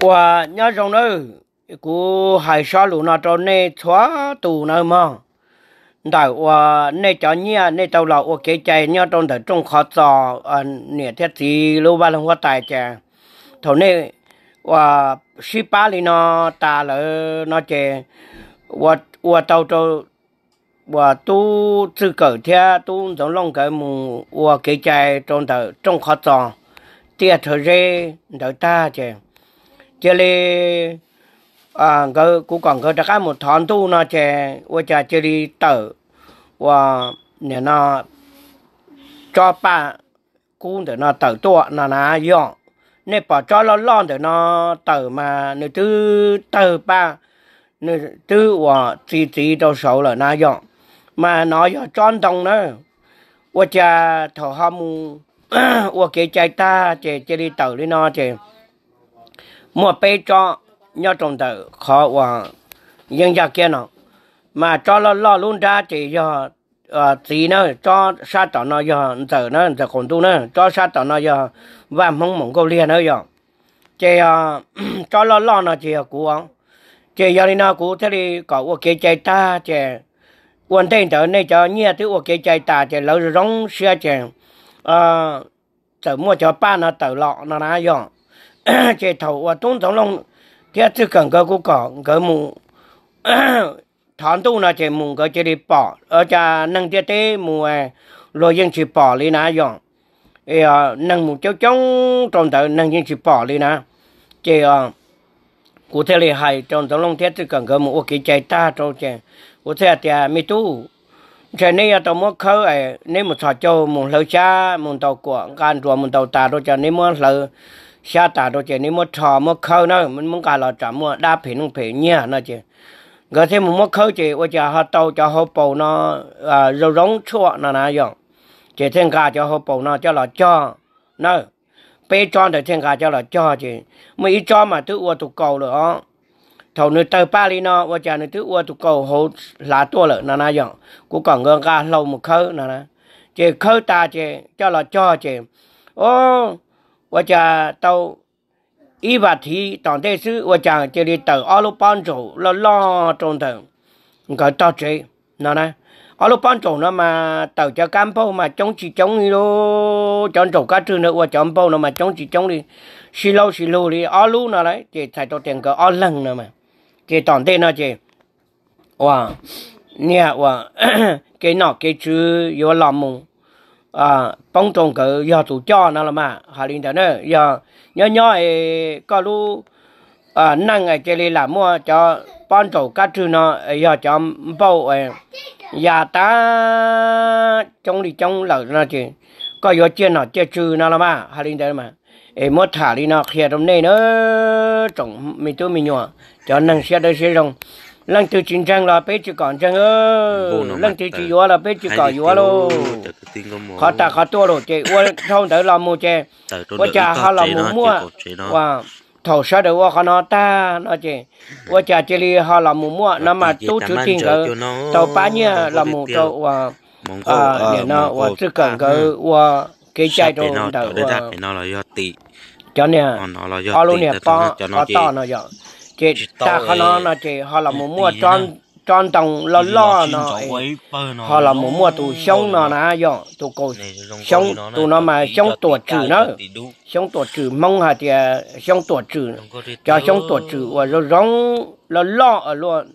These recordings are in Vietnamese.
và nhớ rằng nữa cú hải sa lũ nó cho nên xóa tù nó mà đại và nên cho nhia nên tàu lọ và kế chạy nhớ trong thời trung khó trò à, nè thiết gì lưu ba lần hoa tài chè thầu nên và si ba lì nó ta lỡ nó chè và và tàu cho và tu tư cử thế tu giống long cái mù và kế chạy trong thời trung khó trò tiệt thời gian đời ta chè chơi lê à cơ cũng còn cơ đã cái một thon tu nó chè qua chè chơi đi tờ và nè nó cho ba cũng để nó tờ tua nó là, dọn nè bỏ cho nó lo để nó tờ mà nè tư tờ ba nè tư và chỉ chỉ đâu sầu là nó dọn mà nó giờ tròn đồng nữa qua chè thọ hâm qua cái chạy ta chè chơi đi tờ đi nó chè mua bê cho nhau trồng tử khó và dân gia kia nó mà cho lo lo luôn ra thì do ờ tí nó cho sa tỏ nó giờ tử nó giờ còn tu nó cho sa tỏ nó giờ và mong mong câu liền nó giờ chị ờ, cho lo lo nó chị cú ông chị giờ đi nó cú thế đi có ô kế chạy ta chị quan tên tử này cho nhia thứ ô kế chạy ta chị lâu rồi rong xe chị ờ tử mua cho ba nó tử lọ nó ná giờ chế thầu và tôn trọng lòng thì chỉ cần cái cô cỏ cái mù thán tu là chế mù cái chế đi bỏ ở cha năng tiết tế mù rồi dân chỉ bỏ đi nà dọn thì năng mù cháu chống trong tự năng dân chỉ bỏ đi nà chế cụ thể là hay trong tổng lòng thiết chỉ cần cái mù cái chạy ta trong chế cụ thể là mi tu thế này tao muốn khơi à, nếu một sọ cho một lâu cha một tàu của gan ruộng một tàu tà rồi cho nên muốn lâu xa tả đồ chế nếu mà trò mà khâu nó mình muốn cả là trả mua đa phí nông phí nhé nó chứ gọi thêm khâu chế ôi chả họ tàu cho họ bầu nó à, rau rống chua nó nà dòng chế thêm họ bầu nó cho là cho nó bê cho để thêm cả cho mà ít cho mà thứ ua tụ cầu rồi đó thầu nữ ba li nó ôi chả nữ thứ ua tụ cầu hồ lá tua lợ nó nà dòng cũng còn gần cả lâu một khâu nó nà chế khâu ta chế cho là cho chế ô 我家到一百天当代书，我家这里到阿鲁邦州了两中等，你看到这哪呢？阿鲁邦州那嘛到家干部嘛，种起种哩咯，种种家子呢，我种包那嘛种起种哩，西路西路哩阿鲁那来，这才到点个阿冷了嘛，这当代那这，哇，你看哇，给哪给猪有老母。à bông trồng cỡ giờ chủ cho nó là mà hà linh đó nữa giờ nhớ nhớ có lu à năng ngày chơi làm mua cho bông trồng cá trừ nó giờ cho bao ấy giờ ta trong đi trong lẩu nó chứ có giờ chơi nó chơi trừ nó là mà hà linh đó mà em mua thả đi nó kia trong này nó trồng mình tôi mình nhỏ cho năng xe đây xe rồng lần từ chín trang là bé chỉ còn trang ơ lần từ chỉ yếu là bé chỉ còn yếu lô khó ta khó tua rồi chị qua sau đó làm mua chị qua cha họ là mua mua và thầu sao được qua nó ta nó chị qua cha chị li họ làm mua mua nó mà tu chữ tiền cơ tàu bá nhia làm mua tàu và à ờ, để nó và chỉ cần cơ và cái chai đồ đó cho nên họ luôn nè bao họ à, to nó rồi chị ta họ nó nó chị họ là một mua tròn tròn đồng lo lo nó họ là một mua tụ sống nó nè dọn tụ cổ sống tụ nó mà sống tổ trừ nó sống tổ trừ mong hả thì à, sống tổ trừ cho sống tổ trừ và nó rong lo lo ở luôn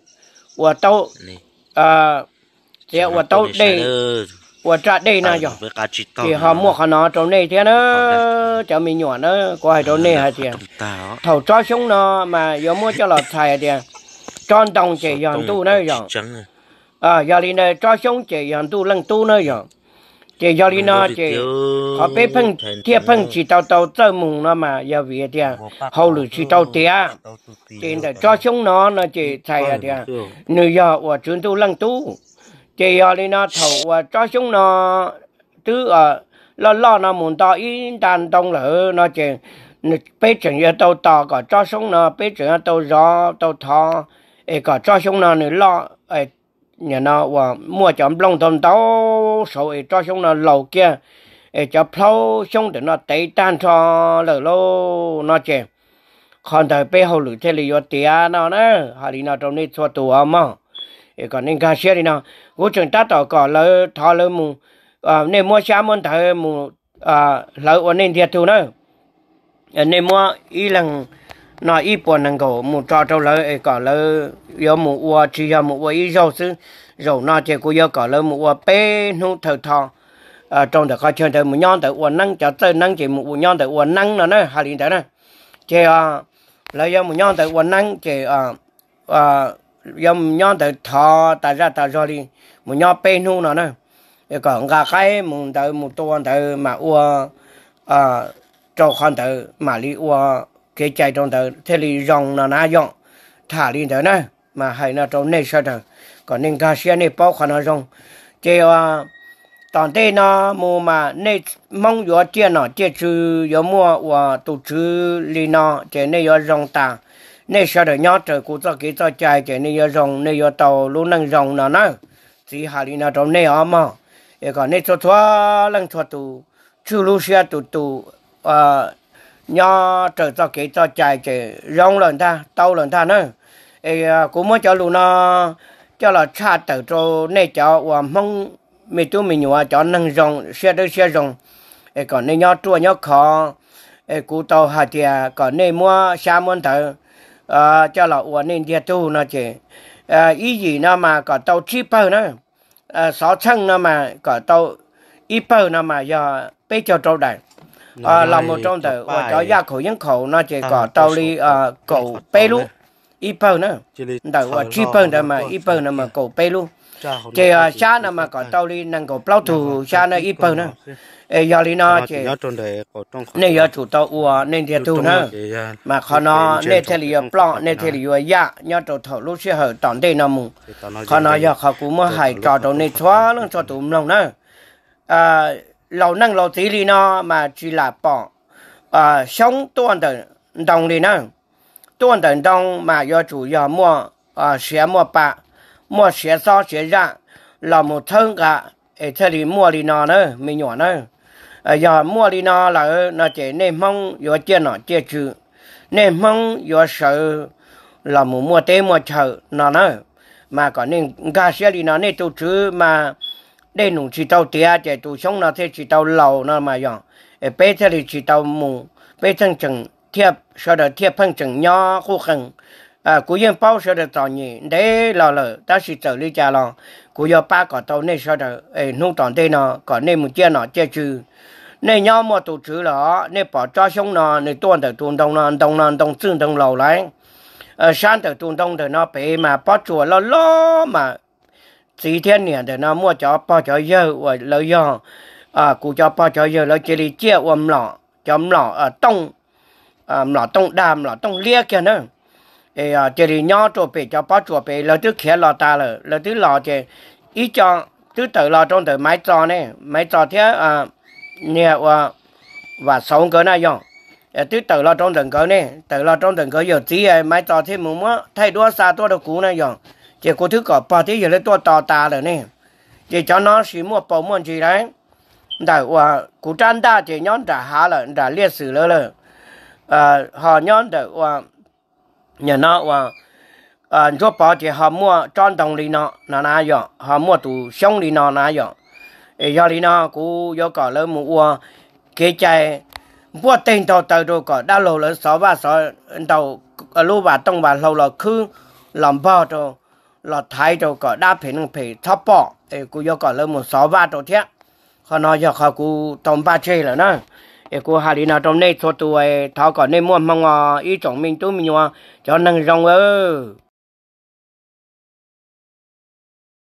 và tao à thì à, và tao đây của trả đây nè giờ, thì họ mua họ nó trong này thế nó cho mình nhỏ nó có hai trong này hả chị thầu cho xuống nó mà giờ mua cho lọt thầy thì tròn đồng chỉ dọn tu nơi rồi à giờ đi nơi cho xuống chỉ dọn tu lăng tu nơi rồi chỉ giờ đi nó chỉ họ bé phân thiệt phân chỉ tàu tàu tơ mùng nó mà giờ về thì hầu lử chỉ tàu tía chỉ để cho xuống nó nó chỉ thầy thì nửa giờ của chúng tu lăng tu chị ở ờ, đây nó thầu và ờ, cho chúng nó thứ ở ờ, lo lo nó muốn to yên tan tông lỡ nó chị bé chuyện cho tàu to có cho chúng nó bé chuyện cho tàu gió tàu thò ấy có cho chúng nó nữa lo ấy nhà nó và mua chọn lông thôn tàu số ấy cho chúng nó lầu kia ấy cho phâu chúng để nó tẩy tan cho lỡ lô nó chị còn thời bé hậu lử thế là do tiền nó nữa họ đi nó trong này thua tù mà còn nên gà xe đi nào vô trường ta tỏ cỏ lỡ thò lỡ mù à, nên mua xe muốn thở mù à, lỡ ổn nên thiệt thu nữa nên mua y lần nó y buồn năng cổ mù cho trâu lỡ cỏ lỡ do mù ua chỉ do mù ua y dầu sư dầu nó chỉ của do cỏ lỡ mù ua bê nu thở thò à, trong đó có chơi thở mù nhon thở ua năng cho chơi năng chỉ mù ua nhon thở ua năng nó nữa hà liền thở nữa chỉ lấy do mù nhon thở ua năng chỉ yom nhon từ thọ ta ra ta rồi đi một nhon bên nu nó nè còn gà cái một từ một tuần từ mà ua à cho con từ mà đi ua cái chạy trong từ thế thì dòng nó na dòng thả đi từ nè mà hay là trong này sao được còn nên gà xe này bao khả năng dòng chứ à, tòn tê nó mua mà nê mong gió chia nó chia chứ gió mua và tổ chức li nó chế nê gió rong ta nên sợ được nhót trời cụ cho kỹ cho chạy chạy nên giờ rồng nên giờ tàu luôn năng rồng nó nó chỉ hà lý nào trong nên mà để còn nên cho thoa lăng thoa tù chú lu xe tù tù à ờ, nhó trời cho kỹ cho chạy chạy rồng lần ta tàu lần ta nữa ấy ờ, cũng muốn cho luôn nó cho là cha tử cho nên cho và mong mình tu mình nhua cho năng rồng xe đôi xe rồng ấy còn nên nhó chua nhó khó ấy cụ tàu hà tiệt còn nên mua xa muốn thử à, cho là uống nên địa tu nó chứ à, ý gì nó mà có tàu chi bơ nó à, sáu chân nó mà có tàu ý bơ nó mà giờ bây cho trâu đại à, là một trong tờ và cho gia khẩu nhân khẩu nó chỉ có tàu đi à, cầu bê lũ ý bơ nó đầu chi bơ đó mà ý bơ nó mà cổ bê lũ chị xa à, nè mà có tàu đi năng có bao thủ xa nè ít bơ nữa, ấy giờ đi nó chị nên giờ chủ tàu ua nên thiệt tu nè à. mà khó nó nên thế là bao nên thế là ya nhớ tàu thầu lúc xe hở tòn đây nó mù khó nó giờ khó cũng mới hại trò tàu nên xóa nó cho tụi mình nè à lâu năng lâu tí đi nó mà chỉ là bỏ à sống tuần đồng đồng đi nữa, tuần đồng đồng mà do chủ giờ mua à sẽ mua bạc mua xe do xe ra là một thân cả ở thời điểm mua đi nào nữa mình nhỏ nữa à ờ, giờ mua đi nào là ờ, nó chỉ nên mong vừa chia nó chia trừ nên mong vừa sợ là một mua tê mua chợ nó nữa mà còn nên ga xe đi nào nên tôi chứ mà đây nụ chỉ tàu tía chỉ tôi sống nó thế chỉ tàu lâu, nó mà dọn ở bé thế thì chỉ tàu mù bé thân chừng thiệp sau đó thiệp phân chừng nhỏ khu khẩn à cú yên bao giờ được tàu nhỉ để lò lợ ta chỉ trở đi cha lò cú giờ ba cỏ tàu này sao được ê nông tòn đây nó, cỏ này một chia nó, chia trừ này nhau mà tổ chức lọ này bỏ cho xong nó, này tuần được tuần đông nọ đông nọ đông xương đông lâu lại ở ờ, sáng được tuần đông thì nó bể mà bỏ chùa lo lo mà chỉ thiên niệm thì nó mua cho bỏ cho dơ và lỡ dơ à cú cho bỏ cho dơ lỡ chỉ đi chia ôm lọ chấm lọ ờ, ở tông à lọ tông đàm lọ tông lia kia nữa ấy chỉ đi nhau chỗ bị cho bao chỗ bị là thứ kia là ta rồi là thứ chỉ ý cho thứ tự là trong từ máy trò này máy trò thế à nhiều và và sống cái này rồi thứ tự là trong từng cái này tự là trong từng cái giờ chỉ máy trò thế muốn mất thay đổi xa tôi được cũ này rồi chỉ có thứ có bao thế giờ lấy tôi tò ta rồi này chỉ cho nó chỉ mua bao mua gì đấy đại và cụ trang chỉ nhóm trả hạ là trả liệt sử lơ lơ họ nhóm đại và nhà nó và à cho bảo chỉ họ mua trang đồng đi nó là na vậy, họ mua tủ sống đi nó na vậy, ấy giờ đi nó cũng do cả lớn mua cái chạy bữa tên đầu tàu rồi cả đã lâu lớn sáu ba sáu đầu lô ba đông ba lâu là cứ làm bao rồi là thay rồi cả đã phải nông phải thắp bỏ ấy cũng do cả lớn một sáu ba rồi thế họ nói giờ họ cũng đông ba chơi rồi nè e cô hà lý nào trong này cho tụi tháo còn nên mua mong à ý chọn mình tôi mình cho năng rong ơ